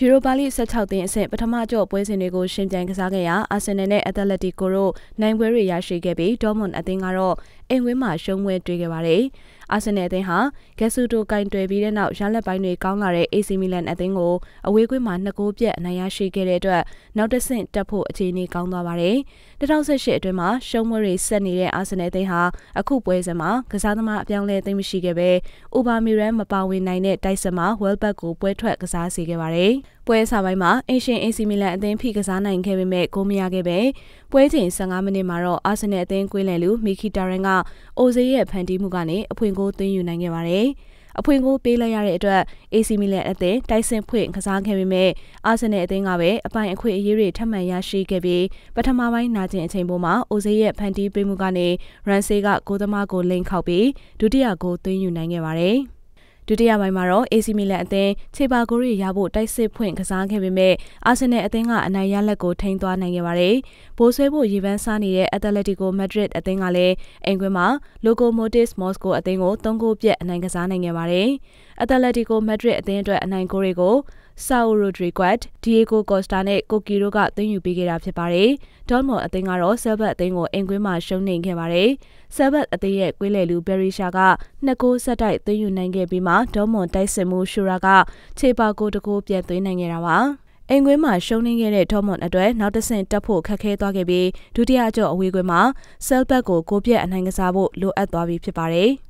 ယူရိုပါလိ16သင်းအဆင့်ပထမကြော့ပွဲစဉ်တွေကိုရှင်ပြိုင်ကစားခဲ့ရာအာဆင်နယ်နဲ့အက်တလက်တီကိုတို့နိုင်ပွဲတွေရရှိခဲ့ပြီးဒေါမွန်အသင်းကတော့အိမ်ဝင်းမှာရှုံးပွဲတွေ့ခဲ့ပါတယ်။အာဆင်နယ်အသင်းဟာဂက်ဆူတိုကင်တွယ်ပြီးတဲ့နောက်ရလက်ပိုင်းတွေကောင်းလာတဲ့ AC Milan အသင်းကိုအဝေးကွင်းမှာနှစ်ဂိုးပြတ်အနိုင်ရရှိခဲ့တဲ့အတွက် နောက်တစ်ဆင့်တက်ဖို့အခြေအနေကောင်းသွားပါတယ်။2018အတွင်းမှာရှုံးမွေတွေဆက်နေတဲ့အာဆင်နယ်အသင်းဟာအခုပွဲစဉ်မှာကစားသမားအပြောင်းလဲသိမ်းမရှိခဲ့ပဲ Aubameyang မပါဝင်နိုင်တဲ့တိုက်စစ်မှာ Welbeck ကိုပွဲထွက်ကစားစေခဲ့ပါတယ်။ပွဲစားပိုင်းမှာအင်ရှင် AC မီလန်အသင်းဖိကစားနိုင်ခဲ့ပေမဲ့ဂိုးမရခဲ့ပဲပွဲချိန်15မိနစ်မှာတော့အာဆင်နယ်အသင်းကွင်းလယ်လူမီခီတာရန်ကအိုဇေးရဲ့ဖန်တီးမှုကနေအဖွင့်ကိုသွင်းယူနိုင်ခဲ့ပါတယ်။အဖွင့်ကိုပေးလိုက်ရတဲ့အတွက် AC မီလန်အသင်းတိုက်စင်ဖွင့်ကစားခဲ့ပေမဲ့အာဆင်နယ်အသင်းကပဲအပိုင်အခွင့်အရေးတွေထပ်မံရရှိခဲ့ပြီးပထမပိုင်းနာကျင်အချိန်ပေါ်မှာအိုဇေးရဲ့ဖန်တီးပေးမှုကနေရန်ဆေးကဂိုးသမားကိုလိန်ခေါက်ပြီးဒုတိယဂိုးသွင်းယူနိုင်ခဲ့ပါတယ်။ဒုတိယပိုင်းမှာတော့ AC မီလန်အသင်းချေပါဂိုးရီရဖို့တိုက်စစ်ဖွင့်ကစားခဲ့ပေမဲ့အာဆင်နယ်အသင်းကအနိုင်ရလက်ကိုထိန်းသွားနိုင်ခဲ့ပါတယ်။ဘိုးဆွဲဖို့ရေပန်းစားနေတဲ့ Atletico Madrid အသင်းကလည်းအင်္ဂွင်မှာ Locomotive Moscow အသင်းကို၃ဂိုးပြတ်အနိုင်ကစားနိုင်ခဲ့ပါတယ်။ Atletico Madrid အသင်းအတွက်အနိုင်ဂိုးတွေကိုဆာအိုရိုဒရီကွတ်ဒီယေဂိုကော့စတာနဲ့ကိုကီတို့ကသွင်းယူပေးခဲ့တာဖြစ်ပါတယ်။ဒေါမွန်အသင်းကတော့ဆဲဘတ်အသင်းကိုအင်ကွင်းမှာရှုံးနိမ်ခဲ့ပါတယ်။ဆဲဘတ်အသင်းရဲ့ကွင်းလေလူဘယ်ရီရှာကနှစ်ကိုဆက်တိုက်သွင်းယူနိုင်ခဲ့ပြီးမှဒေါမွန်တိုက်စစ်မှုရှူရာကခြေပါကိုတကိုးပြန်သွင်းနိုင်ခဲ့တာပါ။အင်ကွင်းမှာရှုံးနှင်းခဲ့တဲ့ထော့မွန်အတွက်နောက်တစ်ဆင့်တက်ဖို့ခက်ခဲသွားခဲ့ပြီးဒုတိယအကြော့အဝေးကွင်းမှာဆဲလ်ဘက်ကိုကိုပြက်အနိုင်ကစားဖို့လိုအပ်သွားပြီဖြစ်ပါတယ်။